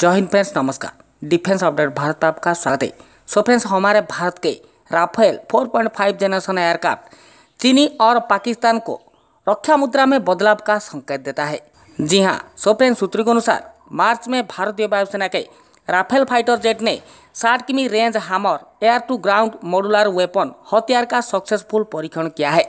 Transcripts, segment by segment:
जय हिंद फ्रेंड्स नमस्कार डिफेंस अपडेट भारत आपका स्वागत है सो फ्रेंड्स हमारे भारत के राफेल 4.5 जनरेशन एयरक्राफ्ट चीनी और पाकिस्तान को रक्षा मुद्रा में बदलाव का संकेत देता है जी हाँ सो फ्रेंड्स सूत्रों के अनुसार मार्च में भारतीय वायुसेना के राफेल फाइटर जेट ने साठ किमी range hammer air to ground modular weapon हथियार का सक्सेसफुल परीक्षण किया है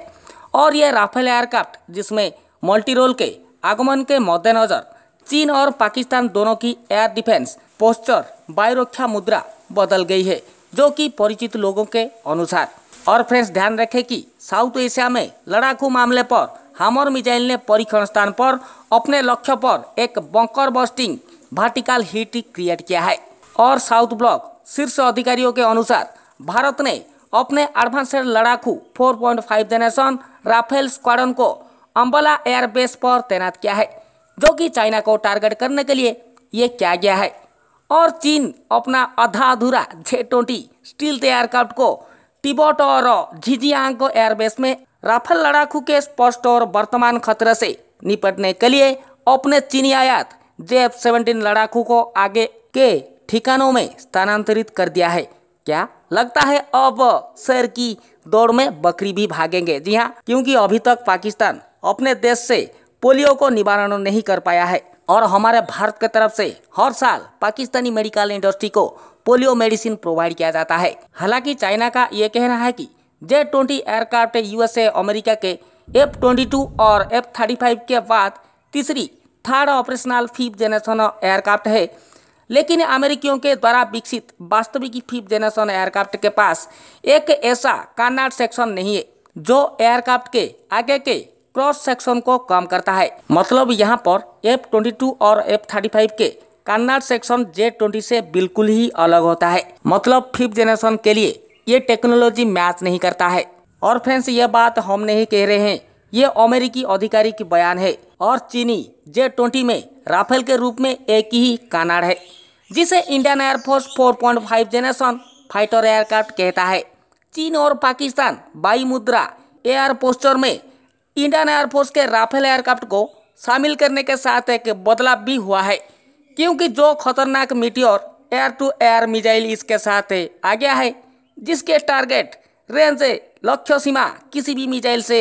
और यह राफेल एयरक्राफ्ट जिसमें मल्टीरोल के आगमन के मद्देनज़र चीन और पाकिस्तान दोनों की एयर डिफेंस पोस्चर वायुरक्षा मुद्रा बदल गई है जो कि परिचित लोगों के अनुसार और फ्रेंड्स ध्यान रखें कि साउथ एशिया में लड़ाकू मामले पर हामर मिजाइल ने परीक्षण स्थान पर अपने लक्ष्य पर एक bunker busting vertical hit create किया है और साउथ ब्लॉक शीर्ष अधिकारियों के अनुसार भारत ने अपने एडवांसड लड़ाकू 4.5 पॉइंट जनरेशन राफेल स्क्वाडन को अम्बला एयरबेस पर तैनात किया है जो कि चाइना को टारगेट करने के लिए ये क्या गया है और चीन अपना आधा अधूरा जे ट्वेंटी स्टील एयरक्राफ्ट को टिबोट और झिजियांग को एयरबेस में राफेल लड़ाकू के स्पष्ट और वर्तमान खतरे से निपटने के लिए अपने चीनी आयात जे एफ सेवेंटीन लड़ाकू को आगे के ठिकानों में स्थानांतरित कर दिया है क्या लगता है अब शेर की दौड़ में बकरी भी भागेंगे जी हाँ क्योंकि अभी तक पाकिस्तान अपने देश से पोलियो को निवारण नहीं कर पाया है और हमारे भारत के तरफ से हर साल पाकिस्तानी मेडिकल इंडस्ट्री को पोलियो मेडिसिन प्रोवाइड किया जाता है हालांकि चाइना का ये कहना है कि J twenty aircraft USA America के एफ ट्वेंटी टू और एफ थर्टी फाइव के बाद तीसरी third operational fifth generation aircraft है लेकिन अमेरिकियों के द्वारा विकसित वास्तविक फिफ्थ जेनरेशन एयरक्राफ्ट के पास एक ऐसा कार्नाट सेक्शन नहीं है जो एयरक्राफ्ट के आगे के क्रॉस सेक्शन को कम करता है मतलब यहाँ पर एफ ट्वेंटी टू और एफ थर्टी फाइव के कन्नाड सेक्शन जे ट्वेंटी से बिल्कुल ही अलग होता है मतलब फिफ्थ जनरेशन के लिए ये टेक्नोलॉजी मैच नहीं करता है और फ्रेंड्स ये बात हम नहीं कह रहे हैं ये अमेरिकी अधिकारी की बयान है और चीनी जे ट्वेंटी में राफेल के रूप में एक ही कानाड़ है जिसे Indian air force 4.5 generation fighter aircraft कहता है चीन और पाकिस्तान बाई मुद्रा एयर पोस्टर में इंडियन एयरफोर्स के राफेल एयरक्राफ्ट को शामिल करने के साथ एक बदलाव भी हुआ है क्योंकि जो खतरनाक Meteor air to air missile इसके साथ आ गया है जिसके टारगेट रेंज लक्ष्य सीमा किसी भी मिजाइल से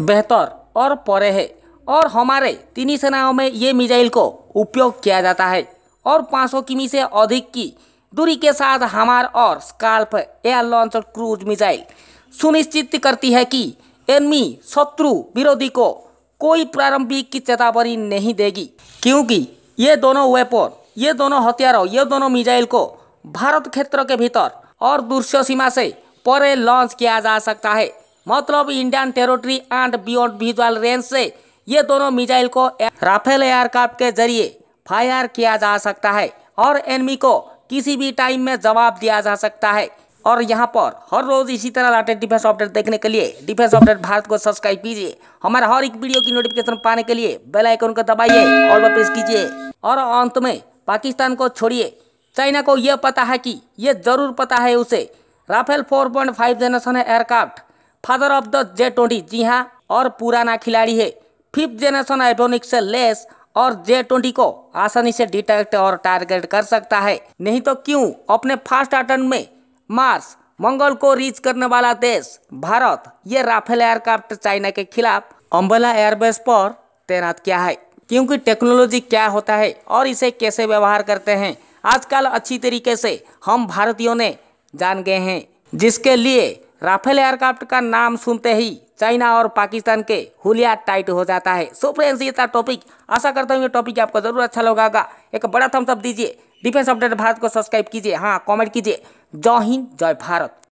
बेहतर और परे है और हमारे तीन सेनाओं में ये मिजाइल को उपयोग किया जाता है और 500 किमी से अधिक की दूरी के साथ हमार और SCALP air launch cruise missile सुनिश्चित करती है कि एनमी शत्रु विरोधी को कोई प्रारंभिक की चेतावनी नहीं देगी क्योंकि ये दोनों वेपन ये दोनों हथियारों ये दोनों मिजाइल को भारत क्षेत्र के भीतर और दूसरी सीमा से परे लॉन्च किया जा सकता है मतलब Indian territory and beyond visual range से ये दोनों मिसाइल को राफेल एयरक्राफ्ट के जरिए फायर किया जा सकता है और एनमी को किसी भी टाइम में जवाब दिया जा सकता है और यहाँ पर हर रोज़ इसी तरह लेटेस्ट डिफेंस अपडेट देखने के लिए डिफेंस अपडेट भारत को सब्सक्राइब कीजिए हमारे हर एक वीडियो की नोटिफिकेशन पाने के लिए बेल आइकन को दबाइए और प्रेस कीजिए और अंत में पाकिस्तान को छोड़िए चाइना को यह पता है कि यह जरूर पता है उसे Rafale four point five generation है aircraft father of the J twenty जी हाँ और पुराना खिलाड़ी है फिफ्थ जनरेशन आइब्रोनिक से लेस और जे ट्वेंटी को आसानी से डिटेक्ट और टारगेट कर सकता है नहीं तो क्यों अपने फास्ट अटन में मार्स मंगल को रीच करने वाला देश भारत ये राफेल एयरक्राफ्ट चाइना के खिलाफ अम्बला एयरबेस पर तैनात किया है क्योंकि टेक्नोलॉजी क्या होता है और इसे कैसे व्यवहार करते हैं आजकल अच्छी तरीके से हम भारतीयों ने जान गए हैं जिसके लिए राफेल एयरक्राफ्ट का नाम सुनते ही चाइना और पाकिस्तान के हुलिया टाइट हो जाता है सो फ्रेंड्स ये था टॉपिक आशा करता हूँ ये टॉपिक आपको जरूर अच्छा लगा एक बड़ा थम्स अप दीजिए डिफेंस अपडेट भारत को सब्सक्राइब कीजिए हाँ कमेंट कीजिए जय हिंद जय भारत